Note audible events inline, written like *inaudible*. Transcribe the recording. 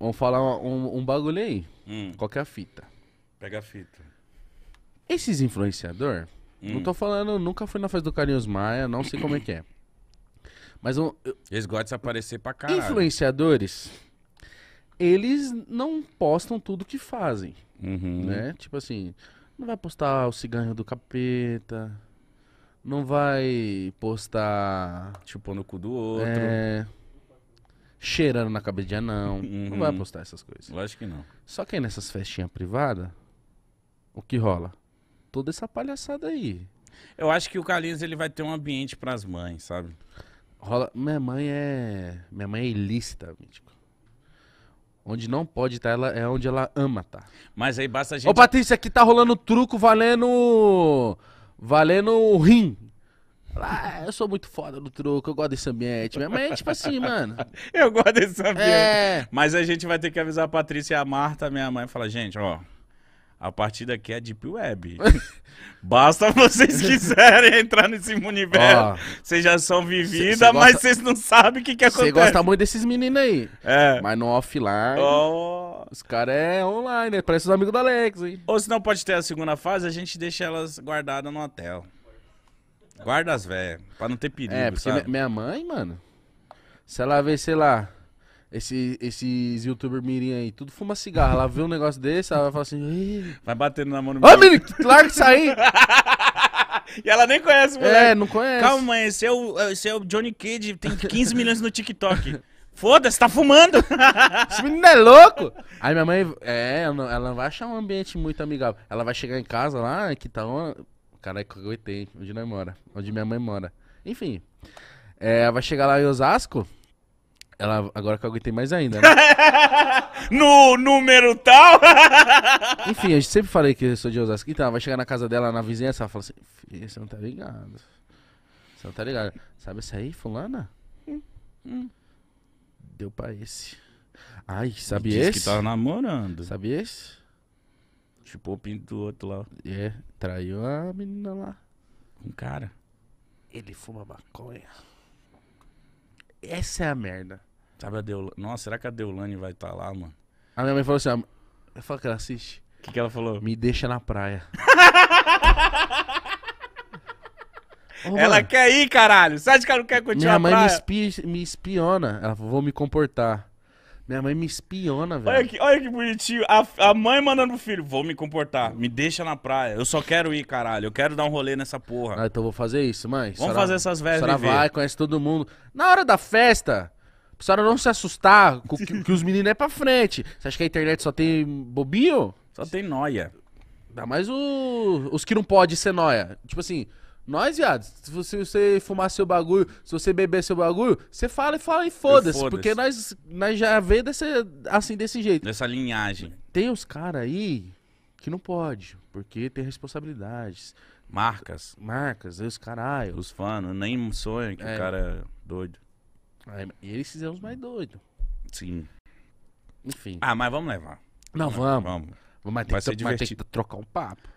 Vamos falar um, um bagulho aí. Hum. Qual que é a fita? Pega a fita. Esses influenciador, hum. não tô falando, nunca fui na festa do Carinhos Maia, não sei como é que é. Mas um, eles gostam de aparecer pra caralho. Influenciadores, eles não postam tudo que fazem, uhum. né? Tipo assim, não vai postar o cigarro do capeta, não vai postar... Tipo, no cu do outro. É cheirando na cabeça de anão. Uhum. Não vai uhum. postar essas coisas. Lógico que não. Só que aí nessas festinhas privadas, o que rola? Toda essa palhaçada aí. Eu acho que o Carlinhos ele vai ter um ambiente para as mães, sabe? Rola. Minha mãe é. Minha mãe é ilícita, mítico. Onde não pode estar, tá, ela é onde ela ama tá. Mas aí basta a gente. Ô, Patrícia, aqui tá rolando truco valendo. Valendo o rim. Ah, eu sou muito foda do truco, eu gosto desse ambiente. Mas é tipo assim, *laughs* mano. eu gosto desse ambiente. É... Mas a gente vai ter que avisar a Patrícia e a Marta, minha mãe, falar, gente, ó. A partir daqui é Deep Web. *laughs* Basta vocês quiserem entrar nesse universo. Vocês já são vivida, gosta... mas vocês não sabem o que, que acontece. Você gosta muito desses meninos aí. É. Mas no offline. Oh. Os caras é online, né? Parece os amigos da Alex, hein? Ou se não pode ter a segunda fase, a gente deixa elas guardadas no hotel. Guarda as velhas, pra não ter perigo, É, porque sabe? minha mãe, mano, se ela vê, sei lá, esse, esses youtuber mirim aí, tudo fuma cigarro, ela vê um negócio desse, ela vai falar assim... "Ih, Vai batendo na mão no Ô, menino. claro que isso *laughs* E ela nem conhece o é, moleque. É, não conhece. Calma, mãe, esse é, o, esse é o Johnny Cage, tem 15 milhões no TikTok. Foda-se, tá fumando! *laughs* Esse menino é louco! Aí minha mãe, é, não- ela não vai achar um ambiente muito amigável. Ela vai chegar em casa lá, né, que tá uma- Caralho, que eu aguentei. Onde nós mora? Onde minha mãe mora. Enfim. É, vai chegar lá em Osasco. Ela, agora que eu aguentei mais ainda, né? *laughs* no número tal? *laughs* Enfim, eu sempre falei que eu sou de Osasco. Então, ela vai chegar na casa dela, na vizinhança, ela fala assim, filho, você não tá ligado. Você não tá ligado. Sabe essa aí, fulana? Hum, hum. Deu pra esse. Ai, sabe esse? que tá namorando. Sabe esse? Chupou o pinto do outro lá. É, traiu a menina lá. Um cara. Ele fuma maconha. Essa é a merda. Sabe a Deolane? Nossa, será que a Deolane vai estar tá lá, mano? A minha mãe falou assim: ó, eu falo que ela assiste. O que, que ela falou? Me deixa na praia. *laughs* ela mano, quer ir, caralho. sabe que ela não quer continuar Minha mãe me, espi me espiona. Ela falou, vou me comportar. Minha mãe me espiona, velho. Olha que, olha que bonitinho. A, a mãe mandando pro filho: Vou me comportar, me deixa na praia. Eu só quero ir, caralho. Eu quero dar um rolê nessa porra. Ah, então vou fazer isso, mãe. Vamos fazer essas velhas. A senhora vai, conhece todo mundo. Na hora da festa, pra senhora não se assustar com que, que os meninos é pra frente. Você acha que a internet só tem bobinho? Só tem noia. dá mais o, os que não pode ser noia. Tipo assim, nós, viado, se você, você fumar seu bagulho, se você beber seu bagulho, você fala e fala e foda-se. Foda porque nós, nós já vê desse, assim, desse jeito. Dessa linhagem. Tem os caras aí que não pode, porque tem responsabilidades. Marcas. Marcas, os caralho. Os fãs, nem sonho que é. o cara é doido. Aí, eles fizeram os mais doidos. Sim. Enfim. Ah, mas vamos levar. Não, vamos. Vamos. vamos. Mas, tem Vai que, ser mas tem que trocar um papo.